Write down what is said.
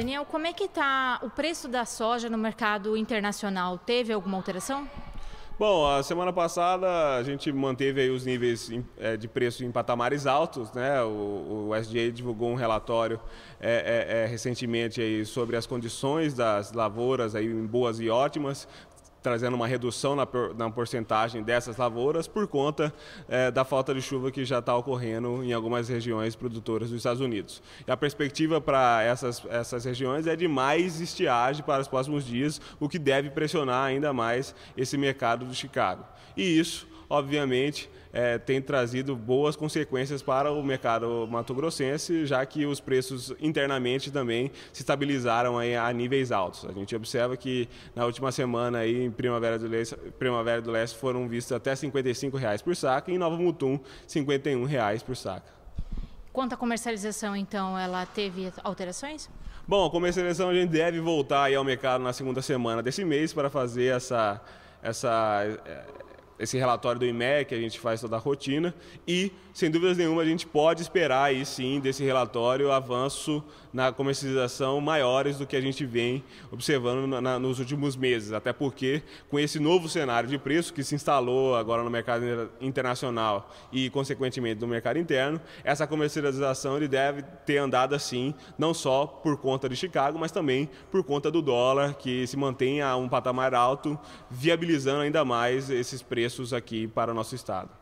Daniel, como é que está o preço da soja no mercado internacional? Teve alguma alteração? Bom, a semana passada a gente manteve os níveis é, de preço em patamares altos, né? O, o SDA divulgou um relatório é, é, é, recentemente sobre as condições das lavouras aí em boas e ótimas trazendo uma redução na, na porcentagem dessas lavouras por conta é, da falta de chuva que já está ocorrendo em algumas regiões produtoras dos Estados Unidos. E a perspectiva para essas, essas regiões é de mais estiagem para os próximos dias, o que deve pressionar ainda mais esse mercado do Chicago. E isso obviamente é, tem trazido boas consequências para o mercado mato-grossense, já que os preços internamente também se estabilizaram a níveis altos. A gente observa que na última semana aí, em Primavera do Leste, Primavera do Leste foram vistos até R$ 55 reais por saca e em Nova Mutum R$ 51 reais por saca. Quanto à comercialização, então, ela teve alterações? Bom, a comercialização a gente deve voltar ao mercado na segunda semana desse mês para fazer essa, essa, esse relatório do IMEC, a gente faz toda a rotina e, sem dúvidas nenhuma, a gente pode esperar aí sim desse relatório avanço na comercialização maiores do que a gente vem observando na, na, nos últimos meses, até porque com esse novo cenário de preço que se instalou agora no mercado internacional e, consequentemente, no mercado interno, essa comercialização ele deve ter andado assim, não só por conta de Chicago, mas também por conta do dólar, que se mantém a um patamar alto, viabilizando ainda mais esses preços preços aqui para o nosso estado.